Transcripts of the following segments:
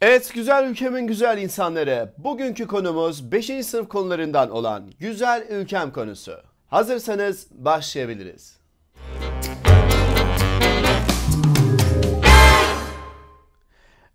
Evet güzel ülkemin güzel insanları. Bugünkü konumuz 5. sınıf konularından olan güzel ülkem konusu. Hazırsanız başlayabiliriz.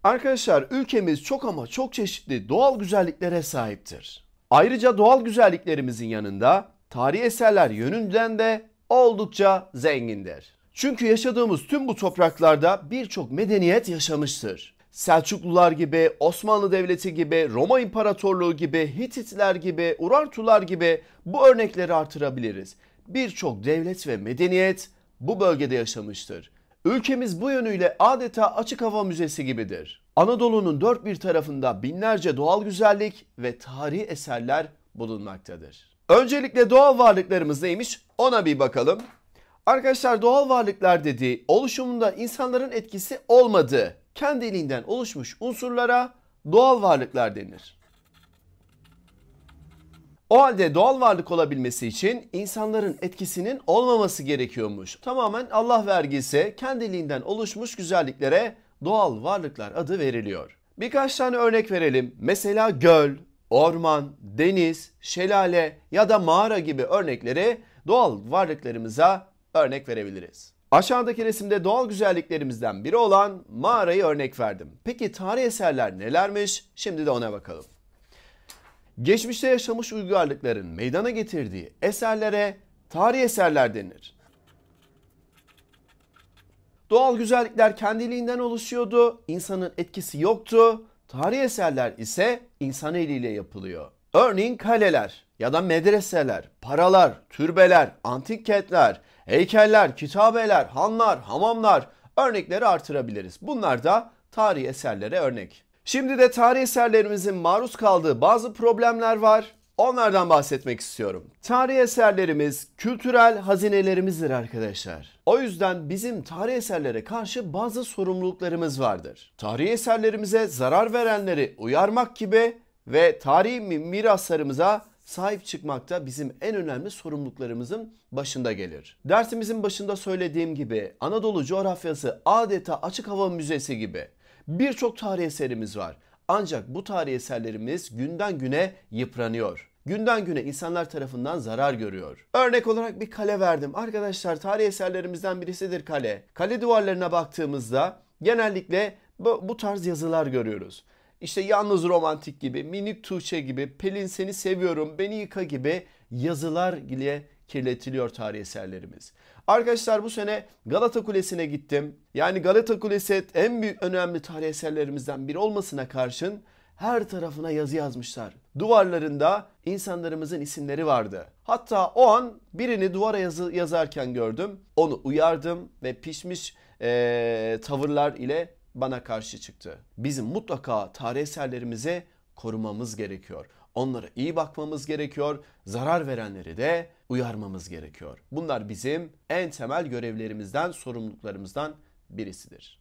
Arkadaşlar ülkemiz çok ama çok çeşitli doğal güzelliklere sahiptir. Ayrıca doğal güzelliklerimizin yanında tarihi eserler yönünden de oldukça zengindir. Çünkü yaşadığımız tüm bu topraklarda birçok medeniyet yaşamıştır. Selçuklular gibi, Osmanlı Devleti gibi, Roma İmparatorluğu gibi, Hititler gibi, Urartular gibi bu örnekleri artırabiliriz. Birçok devlet ve medeniyet bu bölgede yaşamıştır. Ülkemiz bu yönüyle adeta açık hava müzesi gibidir. Anadolu'nun dört bir tarafında binlerce doğal güzellik ve tarihi eserler bulunmaktadır. Öncelikle doğal varlıklarımız neymiş ona bir bakalım. Arkadaşlar doğal varlıklar dediği oluşumunda insanların etkisi olmadığı kendiliğinden oluşmuş unsurlara doğal varlıklar denir. O halde doğal varlık olabilmesi için insanların etkisinin olmaması gerekiyormuş. Tamamen Allah vergisi kendiliğinden oluşmuş güzelliklere doğal varlıklar adı veriliyor. Birkaç tane örnek verelim. Mesela göl, orman, deniz, şelale ya da mağara gibi örnekleri doğal varlıklarımıza örnek verebiliriz. Aşağıdaki resimde doğal güzelliklerimizden biri olan mağarayı örnek verdim. Peki tarih eserler nelermiş? Şimdi de ona bakalım. Geçmişte yaşamış uygarlıkların meydana getirdiği eserlere tarih eserler denir. Doğal güzellikler kendiliğinden oluşuyordu, insanın etkisi yoktu. Tarih eserler ise insan eliyle yapılıyor. Örneğin kaleler ya da medreseler, paralar, türbeler, antik kentler, Heykeller, kitabeler, hanlar, hamamlar örnekleri artırabiliriz. Bunlar da tarih eserlere örnek. Şimdi de tarih eserlerimizin maruz kaldığı bazı problemler var. Onlardan bahsetmek istiyorum. Tarih eserlerimiz kültürel hazinelerimizdir arkadaşlar. O yüzden bizim tarih eserlere karşı bazı sorumluluklarımız vardır. Tarih eserlerimize zarar verenleri uyarmak gibi ve tarihi miraslarımıza sahip çıkmak da bizim en önemli sorumluluklarımızın başında gelir. Dersimizin başında söylediğim gibi Anadolu coğrafyası adeta açık hava müzesi gibi. Birçok tarih eserimiz var. Ancak bu tarih eserlerimiz günden güne yıpranıyor günden güne insanlar tarafından zarar görüyor. Örnek olarak bir kale verdim. Arkadaşlar tarih eserlerimizden birisidir kale. Kale duvarlarına baktığımızda genellikle bu, bu tarz yazılar görüyoruz. İşte Yalnız Romantik gibi, Minik Tuğçe gibi, Pelin Seni Seviyorum, Beni Yıka gibi yazılar ile kirletiliyor tarih eserlerimiz. Arkadaşlar bu sene Galata Kulesi'ne gittim. Yani Galata Kulesi en büyük önemli tarih eserlerimizden biri olmasına karşın her tarafına yazı yazmışlar. Duvarlarında insanlarımızın isimleri vardı. Hatta o an birini duvara yazı yazarken gördüm. Onu uyardım ve pişmiş ee, tavırlar ile bana karşı çıktı. Bizim mutlaka tarih eserlerimize korumamız gerekiyor. Onlara iyi bakmamız gerekiyor. Zarar verenleri de uyarmamız gerekiyor. Bunlar bizim en temel görevlerimizden, sorumluluklarımızdan birisidir.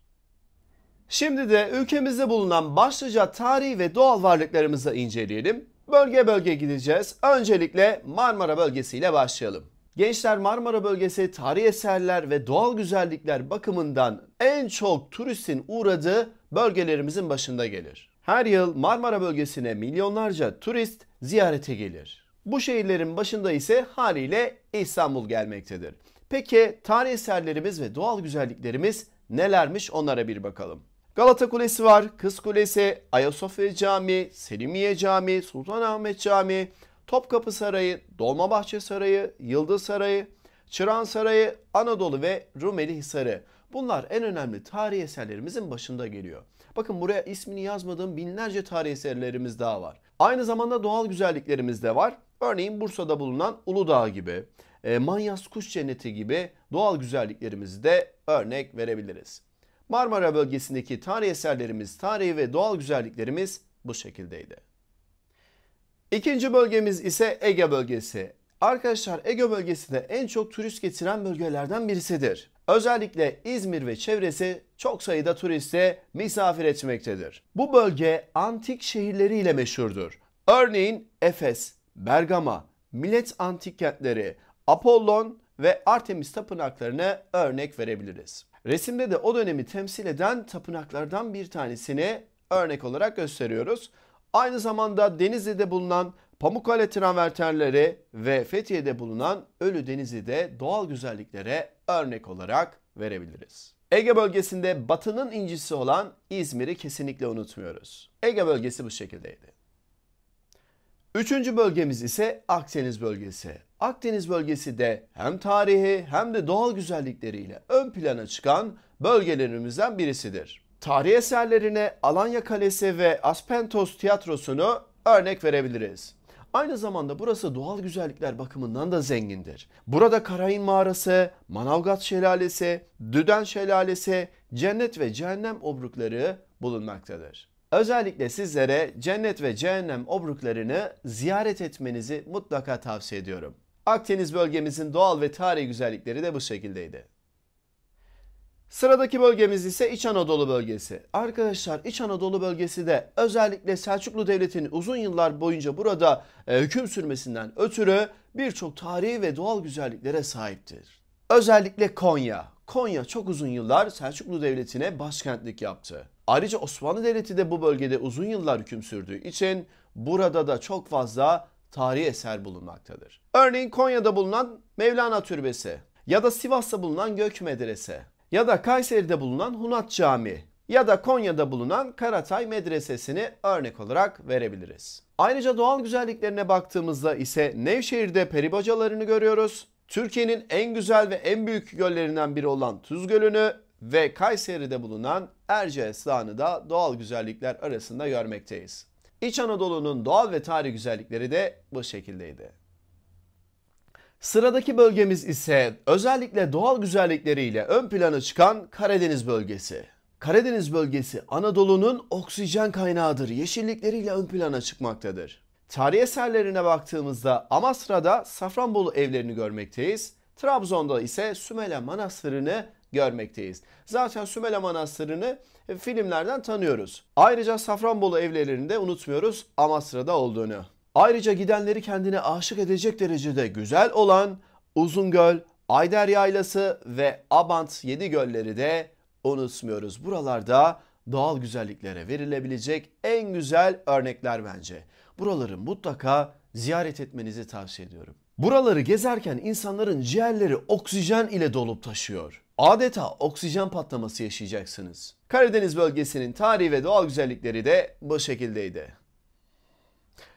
Şimdi de ülkemizde bulunan başlıca tarihi ve doğal varlıklarımızı inceleyelim. Bölge bölge gideceğiz. Öncelikle Marmara bölgesiyle başlayalım. Gençler Marmara bölgesi tarihi eserler ve doğal güzellikler bakımından en çok turistin uğradığı bölgelerimizin başında gelir. Her yıl Marmara bölgesine milyonlarca turist ziyarete gelir. Bu şehirlerin başında ise haliyle İstanbul gelmektedir. Peki tarihi eserlerimiz ve doğal güzelliklerimiz nelermiş onlara bir bakalım. Galata Kulesi var, Kız Kulesi, Ayasofya Camii, Selimiye Camii, Sultanahmet Camii, Topkapı Sarayı, Dolmabahçe Sarayı, Yıldız Sarayı, Çırağan Sarayı, Anadolu ve Rumeli Hisarı. Bunlar en önemli tarih eserlerimizin başında geliyor. Bakın buraya ismini yazmadığım binlerce tarih eserlerimiz daha var. Aynı zamanda doğal güzelliklerimiz de var. Örneğin Bursa'da bulunan Uludağ gibi, e, Manyas Kuş Cenneti gibi doğal güzelliklerimizi de örnek verebiliriz. Marmara bölgesindeki tarih eserlerimiz, tarihi ve doğal güzelliklerimiz bu şekildeydi. İkinci bölgemiz ise Ege bölgesi. Arkadaşlar Ege Bölgesi de en çok turist getiren bölgelerden birisidir. Özellikle İzmir ve çevresi çok sayıda turiste misafir etmektedir. Bu bölge antik şehirleriyle meşhurdur. Örneğin Efes, Bergama, Millet antik kentleri, Apollon ve Artemis tapınaklarına örnek verebiliriz. Resimde de o dönemi temsil eden tapınaklardan bir tanesini örnek olarak gösteriyoruz aynı zamanda Denizli'de bulunan Pamukkale travertenleri ve Fethiye'de bulunan Ölü Denizli'de doğal güzelliklere örnek olarak verebiliriz. Ege bölgesinde batının incisi olan İzmir'i kesinlikle unutmuyoruz. Ege bölgesi bu şekildeydi. Üçüncü bölgemiz ise Akdeniz bölgesi. Akdeniz bölgesi de hem tarihi hem de doğal güzellikleriyle ön plana çıkan bölgelerimizden birisidir tarih eserlerine Alanya Kalesi ve Aspentos Tiyatrosu'nu örnek verebiliriz. Aynı zamanda burası doğal güzellikler bakımından da zengindir. Burada Karayın Mağarası, Manavgat Şelalesi, Düden Şelalesi, Cennet ve Cehennem obrukları bulunmaktadır. Özellikle sizlere Cennet ve Cehennem obruklarını ziyaret etmenizi mutlaka tavsiye ediyorum. Akdeniz bölgemizin doğal ve tarihi güzellikleri de bu şekildeydi. Sıradaki bölgemiz ise İç Anadolu bölgesi. Arkadaşlar İç Anadolu bölgesi de özellikle Selçuklu Devleti'nin uzun yıllar boyunca burada e, hüküm sürmesinden ötürü birçok tarihi ve doğal güzelliklere sahiptir. Özellikle Konya. Konya çok uzun yıllar Selçuklu Devleti'ne başkentlik yaptı. Ayrıca Osmanlı Devleti de bu bölgede uzun yıllar hüküm sürdüğü için burada da çok fazla tarihi eser bulunmaktadır. Örneğin Konya'da bulunan Mevlana Türbesi ya da Sivas'ta bulunan Gök Medresesi ya da Kayseri'de bulunan Hunat Camii ya da Konya'da bulunan Karatay Medresesi'ni örnek olarak verebiliriz. Ayrıca doğal güzelliklerine baktığımızda ise Nevşehir'de peribacalarını görüyoruz. Türkiye'nin en güzel ve en büyük göllerinden biri olan Tuz Gölü'nü ve Kayseri'de bulunan Erciyes Dağı'nı da doğal güzellikler arasında görmekteyiz. İç Anadolu'nun doğal ve tarihi güzellikleri de bu şekildeydi. Sıradaki bölgemiz ise özellikle doğal güzellikleriyle ön plana çıkan Karadeniz bölgesi. Karadeniz bölgesi Anadolu'nun oksijen kaynağıdır. Yeşillikleriyle ön plana çıkmaktadır. Tarih eserlerine baktığımızda Amasra'da Safranbolu evlerini görmekteyiz. Trabzon'da ise Sümele Manastırı'nı görmekteyiz. Zaten Sümele Manastırı'nı e, filmlerden tanıyoruz. Ayrıca Safranbolu evlerini de unutmuyoruz Amasra'da olduğunu. Ayrıca gidenleri kendine aşık edecek derecede güzel olan Uzungöl, Ayder Yaylası ve Abant Yedi Gölleri de unutmuyoruz. Buralarda doğal güzelliklere verilebilecek en güzel örnekler bence. Buraları mutlaka ziyaret etmenizi tavsiye ediyorum. Buraları gezerken insanların ciğerleri oksijen ile dolup taşıyor. Adeta oksijen patlaması yaşayacaksınız. Karadeniz bölgesinin tarihi ve doğal güzellikleri de bu şekildeydi.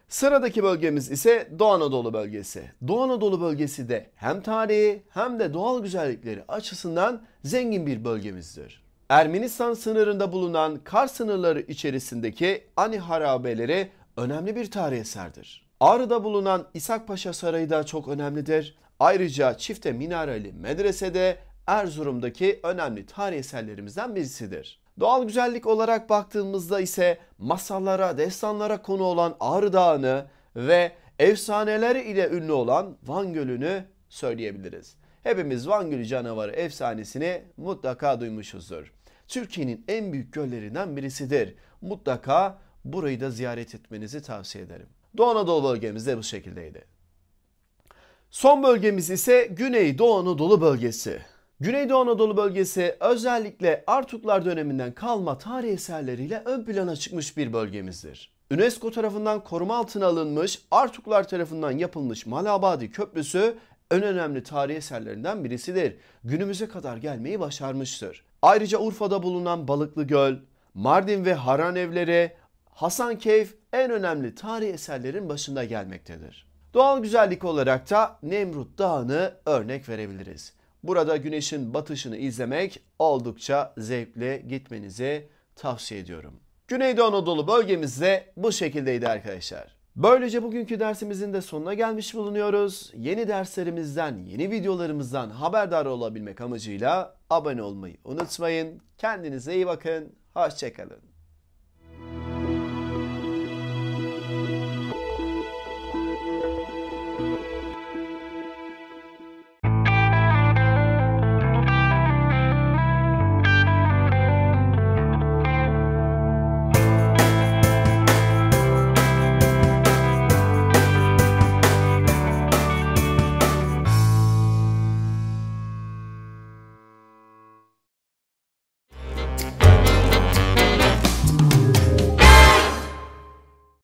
Sıradaki bölgemiz ise Doğu Anadolu bölgesi. Doğu Anadolu bölgesi de hem tarihi hem de doğal güzellikleri açısından zengin bir bölgemizdir. Ermenistan sınırında bulunan Kar sınırları içerisindeki Ani harabeleri önemli bir tarih eserdir. Ağrı'da bulunan İshak Paşa Sarayı da çok önemlidir. Ayrıca çifte minareli de Erzurum'daki önemli tarih eserlerimizden birisidir. Doğal güzellik olarak baktığımızda ise masallara, destanlara konu olan Ağrı Dağı'nı ve efsaneleri ile ünlü olan Van Gölü'nü söyleyebiliriz. Hepimiz Van Gölü canavarı efsanesini mutlaka duymuşuzdur. Türkiye'nin en büyük göllerinden birisidir. Mutlaka burayı da ziyaret etmenizi tavsiye ederim. Doğu Anadolu bölgemizde bu şekildeydi. Son bölgemiz ise Güney Doğu Anadolu bölgesi. Güneydoğu Anadolu bölgesi özellikle Artuklar döneminden kalma tarih eserleriyle ön plana çıkmış bir bölgemizdir. UNESCO tarafından koruma altına alınmış Artuklar tarafından yapılmış Malabadi Köprüsü en önemli tarih eserlerinden birisidir. Günümüze kadar gelmeyi başarmıştır. Ayrıca Urfa'da bulunan Balıklı Göl, Mardin ve Haran evleri, Hasan Keyf en önemli tarih eserlerin başında gelmektedir. Doğal güzellik olarak da Nemrut Dağı'nı örnek verebiliriz. Burada güneşin batışını izlemek oldukça zevkle gitmenizi tavsiye ediyorum. Güneydoğu Anadolu bölgemizde bu şekildeydi arkadaşlar. Böylece bugünkü dersimizin de sonuna gelmiş bulunuyoruz. Yeni derslerimizden, yeni videolarımızdan haberdar olabilmek amacıyla abone olmayı unutmayın. Kendinize iyi bakın. Hoşçakalın.